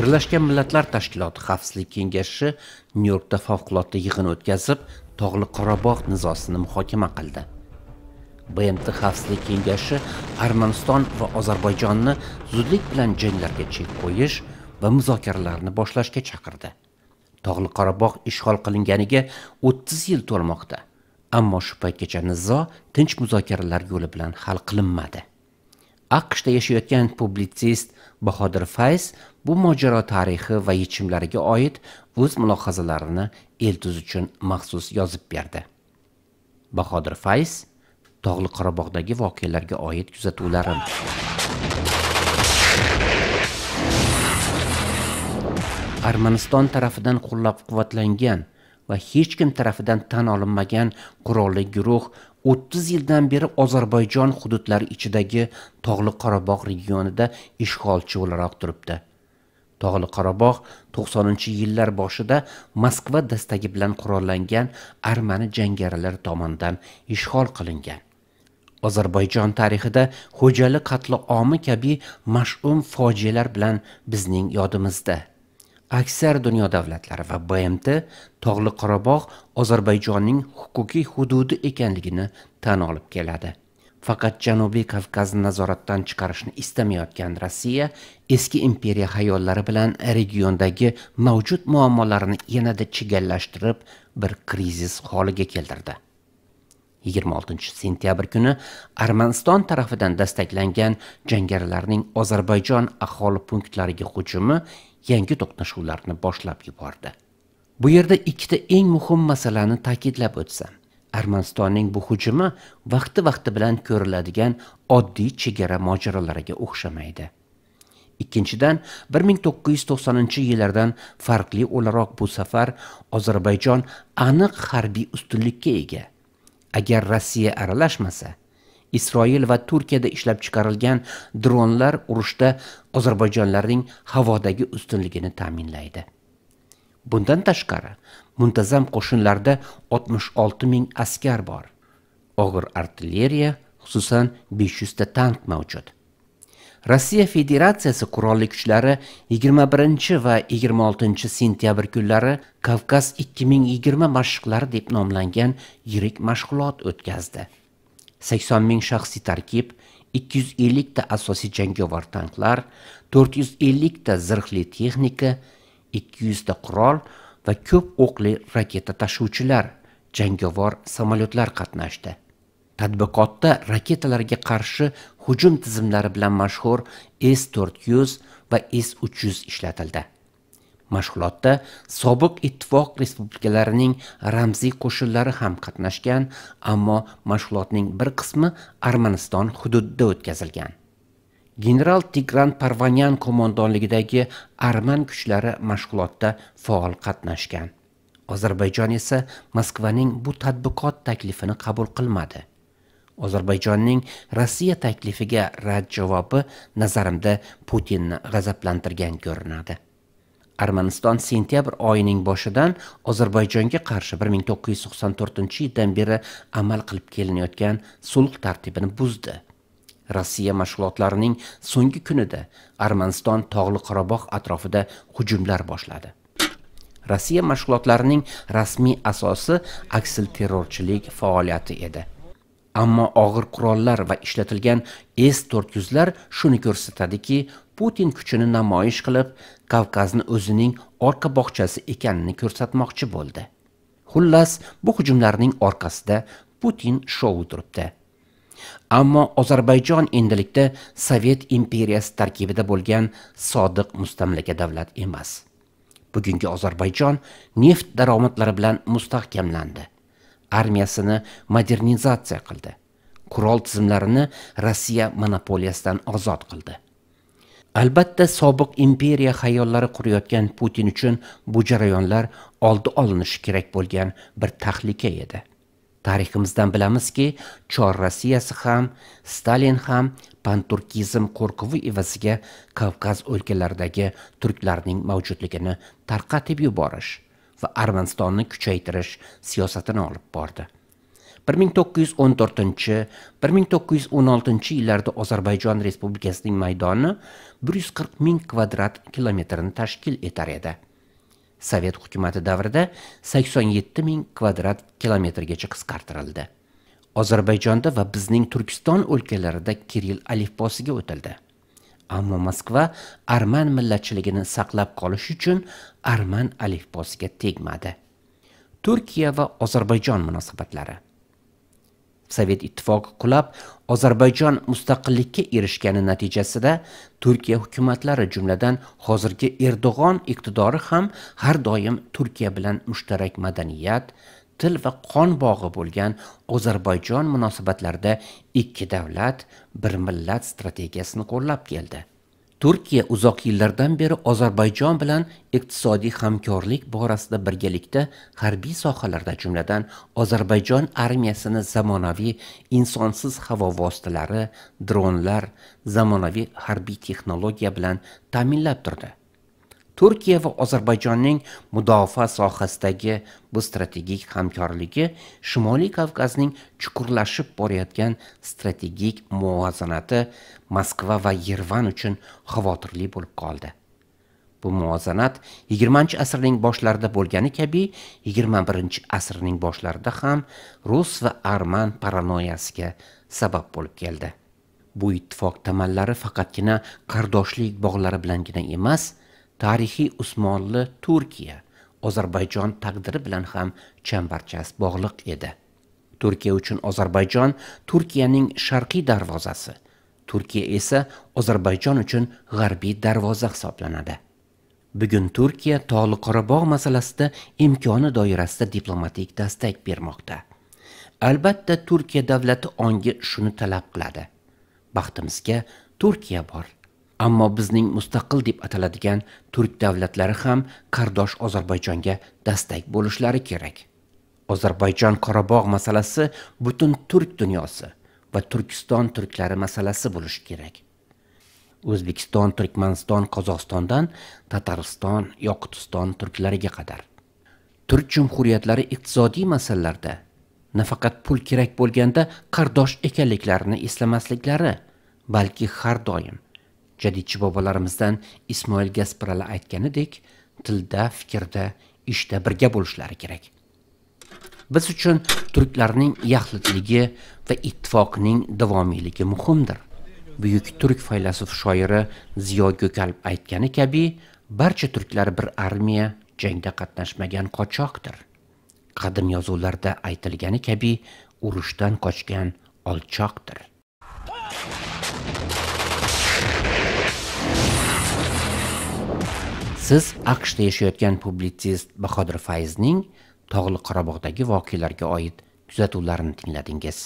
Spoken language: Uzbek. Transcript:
birlashgan millatlar tashkiloti xavfsizlik kengashi nyu yorkda favqulodda yig'in o'tkazib tog'li qorabog' nizosini muhokama qildi bmt xavfsizlik kengashi armaniston va ozarbayjonni zudlik bilan janglarga chek qo'yish va muzokaralarni boshlashga chaqirdi tog'li qorabog' ishg'ol qilinganiga 30 yil to'lmoqda ammo shu paytgacha nizo tinch muzokaralar yo'li bilan hal qilinmadi aqshda yashayotgan publitsist bahodir fayz bu mojaro tarixi va yechimlariga oid o'z mulohazalarini eltuz uchun maxsus yozib berdi bahodir fayz tog'li qorabog'dagi voqealarga oid kuzatuvlarim armaniston tarafidan qo'llab quvvatlangan va hech kim tarafidan tan olinmagan qurolli guruh 30 yildan beri ozarbayjon hududlari ichidagi tog'li qorabog' regionida ishg'olchi o'laroq turibdi tog'li qorabog' 90 yillar boshida moskva dastagi bilan qurollangan armani jangarilari tomonidan ishg'ol qilingan ozarbayjon tarixida xo'jali qatli omi kabi mash'um fojialar bilan bizning yodimizda aksar dunyo davlatlari va bmt tog'li qorabog' ozarbayjonning huquqiy hududi ekanligini tan olib keladi faqat janubiy kavkazni nazoratdan chiqarishni istamayotgan rossiya eski imperiya hayollari bilan regiondagi mavjud muammolarni yanada chigallashtirib bir krizis holiga keltirdi 26 sentyabr kuni armaniston tarafidan dastaklangan jangarilarning ozarbayjon aholi punktlariga hujumi yangi to'qnashuvlarni boshlab yubordi bu yerda ikkita eng muhim masalani ta'kidlab o'tsam armanistonning bu hujumi vaqti vaqti bilan ko'riladigan oddiy chegara mojarolariga o'xshamaydi ikkinchidan 1990 yillardan farqli o'laroq bu safar ozarbayjon aniq harbiy ustunlikka ega agar rossiya aralashmasa isroil va turkiyada ishlab chiqarilgan dronlar urushda ozarbayjonlarning havodagi ustunligini ta'minlaydi bundan tashqari muntazam qo'shinlarda 66 ming askar bor og'ir artilleriya xususan 500 ta tank mavjud rossiya federatsiyasi qurolli kuchlari 21 va 26 sentyabr kunlari kavkaz 2020 mashqlari deb nomlangan yirik mashg'ulot o'tkazdi 80 ming shaxsiy tarkib 250 ta asosiy jangovar tanklar 450 ta zirhli texnika 200 ta qurol va ko'p o'qli raketa tashuvchilar jangovar samolyotlar qatnashdi Tadbiqotda raketalarga qarshi hujum tizimlari bilan mashhur s 400 va s 300 ishlatildi mashg'ulotda sobiq ittifoq respublikalarining ramziy qo'shinlari ham qatnashgan ammo mashg'ulotning bir qismi armaniston hududida o'tkazilgan general tigran parvanyan qo'mondonligidagi arman kuchlari mashg'ulotda faol qatnashgan ozarbayjon esa moskvaning bu tadbiqot taklifini qabul qilmadi ozarbayjonning rossiya taklifiga rad javobi nazarimda putinni g'azablantirgan ko'rinadi armaniston sentyabr oyining boshidan ozarbayjonga qarshi 1994 yildan beri amal qilib kelinayotgan sulh tartibini buzdi rossiya mashg'ulotlarining so'nggi kunida armaniston tog'li qorabog' atrofida hujumlar boshladi rossiya mashg'ulotlarining rasmiy asosi aksilterrorchilik faoliyati edi ammo og'ir qurollar va ishlatilgan s 400 lar shuni ko'rsatadiki putin kuchini namoyish qilib kavkazni o'zining orqa bog'chasi ekanini ko'rsatmoqchi bo'ldi xullas bu hujumlarning orqasida putin shou turibdi ammo ozarbayjon endilikda sovet imperiyasi tarkibida bo'lgan sodiq mustamlaka davlat emas bugungi ozarbayjon neft daromadlari bilan mustahkamlandi armiyasini modernizatsiya qildi qurol tizimlarini rossiya monopoliyasidan ozod qildi albatta sobiq imperiya xayollari qurayotgan putin uchun bu jarayonlar oldi olinishi kerak bo'lgan bir tahlika edi tariximizdan bilamizki chor rossiyasi ham stalin ham panturkizm qo'rquvi evaziga kavkaz o'lkalaridagi turklarning mavjudligini tarqatib yuborish va armanistonni kuchaytirish siyosatini olib bordi 1914-1916 yillarda ozarbayjon respublikasining maydoni 140 ming kvadrat kilometrni tashkil etar edi sovet hukumati davrida 87 ming kvadrat kilometrgacha qisqartirildi ozarbayjonda va bizning turkiston o'lkalarida kiril alifbosiga o'tildi ammo moskva arman millatchiligini saqlab qolish uchun arman alifbosiga tegmadi turkiya va ozarbayjon munosabatlari sovet ittifoqi qulab ozarbayjon mustaqillikka erishgani natijasida turkiya hukumatlari jumladan hozirgi erdo'g'on iqtidori ham har doim turkiya bilan mushtarak madaniyat til va qon bog'i bo'lgan ozarbayjon munosabatlarida ikki davlat bir millat strategiyasini qo'llab keldi turkiya uzoq yillardan beri ozarbayjon bilan iqtisodiy hamkorlik borasida birgalikda harbiy sohalarda jumladan ozarbayjon armiyasini zamonaviy insonsiz havo vositalari dronlar zamonaviy harbiy texnologiya bilan ta'minlab turdi turkiya va ozarbayjonning mudofaa sohasidagi bu strategik hamkorligi shimoliy kavkazning chuqurlashib borayotgan strategik muvozanati moskva va yervan uchun xavotirli bo'lib qoldi bu muvozanat 20 asrning boshlarida bo'lgani kabi 21 asrning boshlarida ham rus va arman paranoyasiga sabab bo'lib keldi bu ittifoq tamallari faqatgina qardoshlik bog'lari bilangina emas tarixiy usmonli turkiya ozarbayjon taqdiri bilan ham chambarchas bog'liq edi turkiya uchun ozarbayjon turkiyaning sharqiy darvozasi turkiya esa ozarbayjon uchun g'arbiy darvoza hisoblanadi bugun turkiya tog'li qorabog' masalasida imkoni doirasida diplomatik dastak bermoqda albatta turkiya davlati ongi shuni talab qiladi baxtimizga turkiya bor ammo bizning mustaqil deb ataladigan turk davlatlari ham qardosh ozarbayjonga dastak bo'lishlari kerak ozarbayjon qorabog' masalasi butun turk dunyosi va turkiston turklari masalasi bo'lishi kerak o'zbekiston turkmaniston qozog'istondan tatariston yoqutiston turklariga qadar turk jumhuriyatlari iqtisodiy masalalarda nafaqat pul kerak bo'lganda qardosh ekanliklarini eslamasliklari balki har doim jadidchi bobolarimizdan ismoil gasparali aytganidek tilda fikrda ishda birga bo'lishlari kerak biz uchun turklarning yaxlitligi va ittifoqning davomiyligi muhimdir buyuk turk faylasuf shoiri ziyo go'kalp aytgani kabi barcha turklar bir armiya jangda qatnashmagan qochoqdir qadim yozuvlarda aytilgani kabi urushdan qochgan olchoqdir siz aqshda yashayotgan publitsist bahodir fayzning tog'li qorabog'dagi voqealarga oid kuzatuvlarini tingladingiz